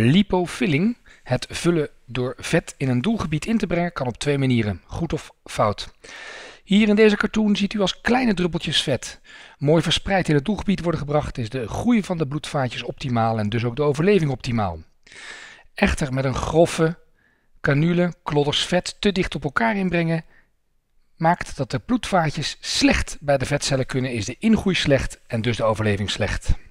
Lipofilling, het vullen door vet in een doelgebied in te brengen, kan op twee manieren, goed of fout. Hier in deze cartoon ziet u als kleine druppeltjes vet mooi verspreid in het doelgebied worden gebracht, is de groei van de bloedvaatjes optimaal en dus ook de overleving optimaal. Echter met een grove canule klodders vet te dicht op elkaar inbrengen maakt dat de bloedvaatjes slecht bij de vetcellen kunnen, is de ingroei slecht en dus de overleving slecht.